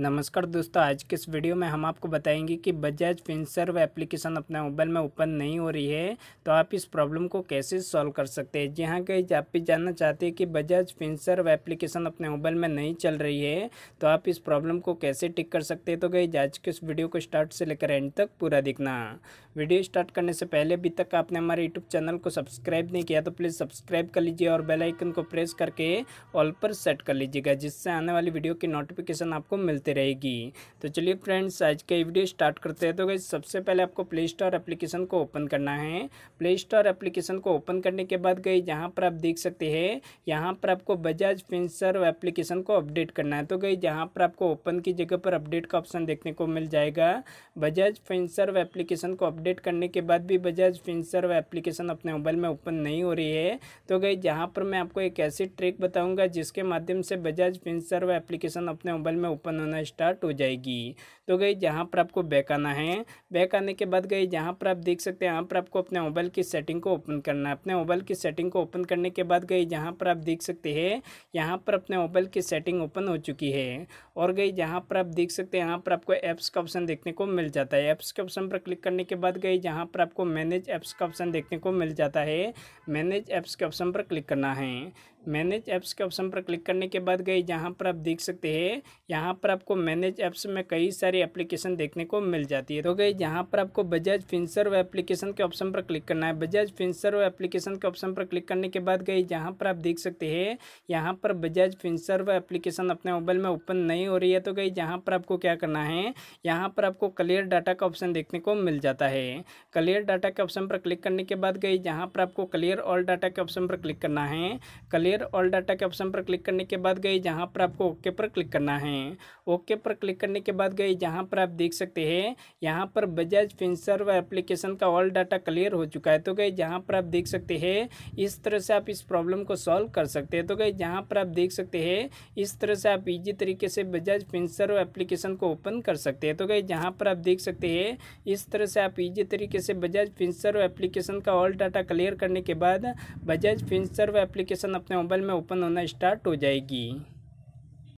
नमस्कार दोस्तों आज के इस वीडियो में हम आपको बताएंगे कि बजाज फिंसर्व एप्लीकेशन अपने मोबाइल में ओपन नहीं हो रही है तो आप इस प्रॉब्लम को कैसे सॉल्व कर सकते हैं जी हाँ गई आप भी जानना चाहते हैं कि बजाज फिंसर्व एप्लीकेशन अपने मोबाइल में नहीं चल रही है तो आप इस प्रॉब्लम को कैसे टिक कर सकते हैं तो गई आज के इस वीडियो को स्टार्ट से लेकर एंड तक पूरा देखना वीडियो स्टार्ट करने से पहले अभी तक आपने हमारे यूट्यूब चैनल को सब्सक्राइब नहीं किया तो प्लीज़ सब्सक्राइब कर लीजिए और बेलाइकन को प्रेस करके ऑल पर सेट कर लीजिएगा जिससे आने वाली वीडियो की नोटिफिकेशन आपको मिलती करते रहेगी तो चलिए फ्रेंड्स आज का वीडियो स्टार्ट करते हैं तो गई सबसे पहले आपको प्ले स्टोर एप्लीकेशन को ओपन करना है प्ले स्टोर एप्लीकेशन को ओपन करने के बाद गई जहाँ पर आप देख सकते हैं यहाँ पर आपको बजाज फिंसर एप्लीकेशन को अपडेट करना है तो गई जहाँ पर आपको ओपन की जगह पर अपडेट का ऑप्शन देखने को मिल जाएगा बजाज फिंसर एप्लीकेशन को अपडेट करने के बाद भी बजाज फिंसर एप्लीकेशन अपने मोबाइल में ओपन नहीं हो रही है तो गई जहाँ पर मैं आपको एक ऐसी ट्रिक बताऊँगा जिसके माध्यम से बजाज फिंसर एप्लीकेशन अपने मोबाइल में ओपन आना स्टार्ट हो जाएगी तो गई जहाँ पर आपको बैक आना है बैक आने के बाद गई जहाँ पर आप देख सकते हैं यहाँ पर आपको अपने मोबाइल की सेटिंग को ओपन करना है अपने मोबाइल की सेटिंग को ओपन करने के बाद गई जहाँ पर आप देख सकते हैं यहाँ पर अपने मोबाइल की सेटिंग ओपन हो चुकी है और गई जहाँ पर आप देख सकते हैं यहाँ पर आपको ऐप्स का ऑप्शन देखने को मिल जाता है ऐप्स के ऑप्शन पर क्लिक करने के बाद गई जहाँ पर आपको मैनेज ऐप्स का ऑप्शन देखने को मिल जाता है मैनेज ऐप्स के ऑप्शन पर क्लिक करना है मैनेज ऐप्स के ऑप्शन पर क्लिक करने के बाद गई जहाँ पर आप देख सकते हैं यहाँ पर आपको मैनेज ऐप्स में कई सारी एप्लीकेशन देखने को मिल जाती है तो गई जहाँ पर आपको बजाज फिंसर व एप्लीकेशन के ऑप्शन पर क्लिक करना है बजाज फिंसर व एप्लीकेशन के ऑप्शन पर क्लिक करने के बाद गई जहाँ पर आप देख सकते हैं यहाँ पर बजाज फिंसर व एप्लीकेशन अपने मोबाइल में ओपन नहीं हो रही है तो गई जहाँ पर आपको क्या करना है यहाँ पर आपको क्लियर डाटा का ऑप्शन देखने को मिल जाता है क्लियर डाटा के ऑप्शन पर क्लिक करने के बाद गई जहाँ पर आपको क्लियर ऑल डाटा के ऑप्शन पर क्लिक करना है क्लियर फिर ऑल डाटा के ऑप्शन पर क्लिक करने के बाद गए जहाँ पर आपको ओके पर क्लिक करना है ओके पर क्लिक करने के बाद गए जहाँ पर आप देख सकते हैं यहाँ पर बजाज फिंसर व एप्लीकेशन का ऑल डाटा क्लियर हो चुका है तो गए जहाँ पर आप देख सकते हैं इस तरह से आप इस प्रॉब्लम को सॉल्व कर सकते हैं तो गए जहाँ पर आप देख सकते हैं इस तरह से आप ईजी तरीके से बजाज फिनसर्व एप्लीकेशन को ओपन कर सकते हैं तो गए जहाँ पर आप देख सकते हैं इस तरह से आप ईजी तरीके से बजाज फिनसर्व एप्लीकेशन का ऑल डाटा क्लियर करने के बाद बजाज फिनसर्व एप्लीकेशन अपने मोबाइल में ओपन होना स्टार्ट हो जाएगी